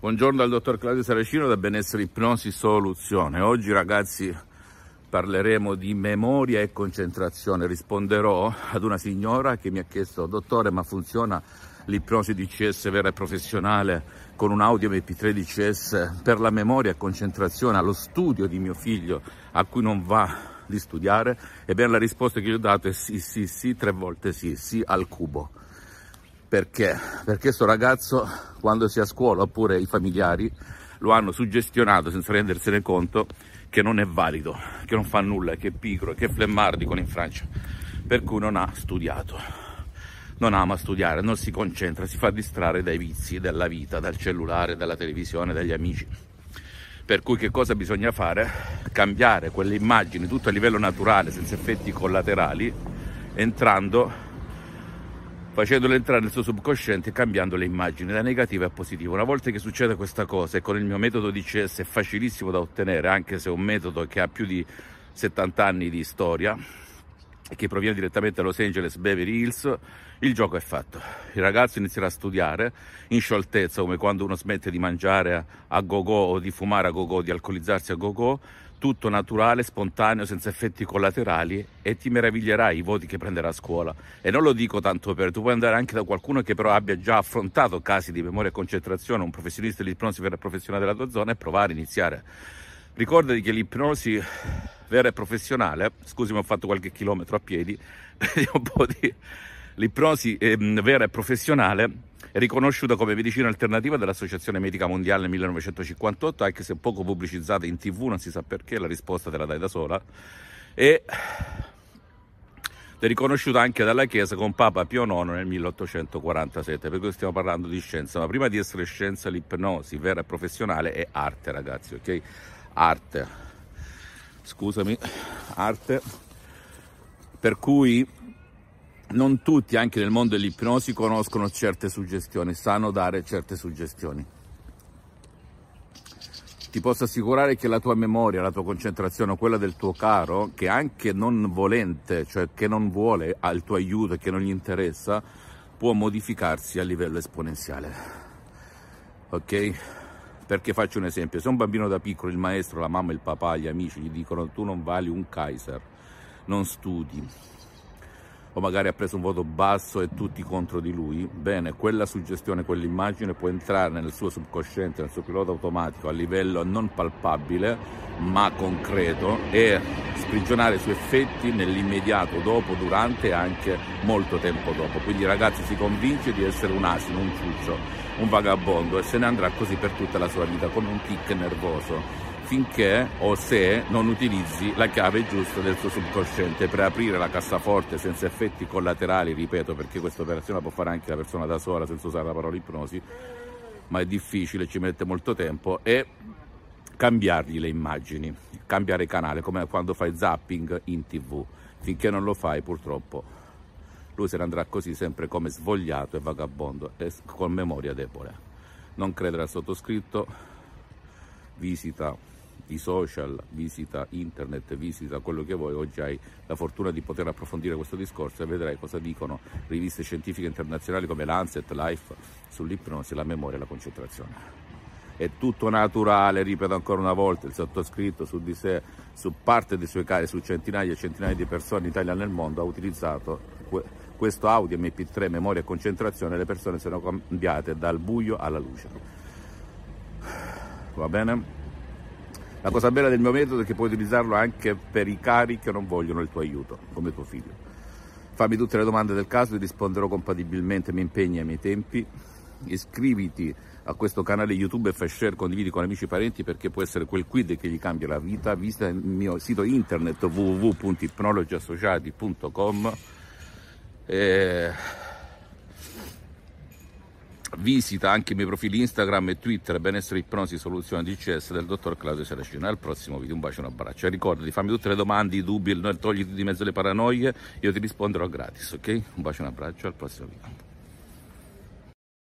Buongiorno al dottor Claudio Saracino da Benessere Ipnosi Soluzione. Oggi ragazzi parleremo di memoria e concentrazione. Risponderò ad una signora che mi ha chiesto, dottore ma funziona l'ipnosi DCS vera e professionale con un audio MP3 DCS per la memoria e concentrazione allo studio di mio figlio a cui non va di studiare? Ebbene la risposta che gli ho dato è sì sì sì tre volte sì sì al cubo. Perché? Perché sto ragazzo quando si è a scuola oppure i familiari lo hanno suggestionato senza rendersene conto che non è valido, che non fa nulla, che è pigro, che è flemmardico in Francia, per cui non ha studiato, non ama studiare, non si concentra, si fa distrarre dai vizi della vita, dal cellulare, dalla televisione, dagli amici. Per cui che cosa bisogna fare? Cambiare quelle immagini tutto a livello naturale, senza effetti collaterali, entrando facendolo entrare nel suo subconsciente e cambiando le immagini da negativa a positiva. Una volta che succede questa cosa e con il mio metodo DCS è facilissimo da ottenere, anche se è un metodo che ha più di 70 anni di storia e che proviene direttamente da Los Angeles Beverly Hills, il gioco è fatto. Il ragazzo inizierà a studiare in scioltezza, come quando uno smette di mangiare a go-go o di fumare a go-go, di alcolizzarsi a go-go, tutto naturale, spontaneo, senza effetti collaterali e ti meraviglierai i voti che prenderà a scuola. E non lo dico tanto per, tu puoi andare anche da qualcuno che però abbia già affrontato casi di memoria e concentrazione, un professionista dell'ipnosi vera e professionale della tua zona e provare a iniziare. Ricordati che l'ipnosi vera e professionale, scusami ho fatto qualche chilometro a piedi, vediamo un po' di... L'ipnosi ehm, vera e professionale riconosciuta come medicina alternativa dall'Associazione Medica Mondiale nel 1958, anche se poco pubblicizzata in tv, non si sa perché, la risposta te la dai da sola, e è riconosciuta anche dalla Chiesa con Papa Pio IX nel 1847, per cui stiamo parlando di scienza, ma prima di essere scienza l'ipnosi vera e professionale è arte ragazzi, ok? Arte, scusami, arte, per cui non tutti, anche nel mondo dell'ipnosi, conoscono certe suggestioni, sanno dare certe suggestioni. Ti posso assicurare che la tua memoria, la tua concentrazione quella del tuo caro, che anche non volente, cioè che non vuole al tuo aiuto e che non gli interessa, può modificarsi a livello esponenziale. Ok? Perché faccio un esempio, se un bambino da piccolo, il maestro, la mamma, il papà, gli amici gli dicono tu non vali un Kaiser, non studi, o magari ha preso un voto basso e tutti contro di lui, bene, quella suggestione, quell'immagine può entrare nel suo subconsciente, nel suo pilota automatico a livello non palpabile ma concreto e sprigionare i suoi effetti nell'immediato, dopo, durante e anche molto tempo dopo. Quindi ragazzi si convince di essere un asino, un ciuccio, un vagabondo e se ne andrà così per tutta la sua vita con un tic nervoso finché o se non utilizzi la chiave giusta del tuo subconsciente per aprire la cassaforte senza effetti collaterali, ripeto, perché questa operazione la può fare anche la persona da sola senza usare la parola ipnosi, ma è difficile, ci mette molto tempo e cambiargli le immagini, cambiare canale, come quando fai zapping in tv, finché non lo fai purtroppo lui se ne andrà così sempre come svogliato e vagabondo e con memoria debole. Non credere al sottoscritto, visita i social, visita internet, visita quello che vuoi, oggi hai la fortuna di poter approfondire questo discorso e vedrai cosa dicono riviste scientifiche internazionali come Lancet, Life sull'ipnosi, la memoria e la concentrazione. È tutto naturale, ripeto ancora una volta, il sottoscritto su di sé, su parte dei suoi cari, su centinaia e centinaia di persone in Italia e nel mondo ha utilizzato questo audio MP3, memoria e concentrazione, le persone sono cambiate dal buio alla luce. Va bene? La cosa bella del mio metodo è che puoi utilizzarlo anche per i cari che non vogliono il tuo aiuto, come tuo figlio. Fammi tutte le domande del caso e risponderò compatibilmente ai miei impegni e ai miei tempi. Iscriviti a questo canale YouTube e fai share, condividi con amici e parenti perché può essere quel quid che gli cambia la vita. Visita il mio sito internet www.ipnologiassociati.com. E eh, visita anche i miei profili Instagram e Twitter Benessere Ipnosi Soluzione DCS del dottor Claudio Saracino. al prossimo video un bacio e un abbraccio e ricordati farmi tutte le domande i dubbi togliti di mezzo le paranoie io ti risponderò gratis ok un bacio e un abbraccio al prossimo video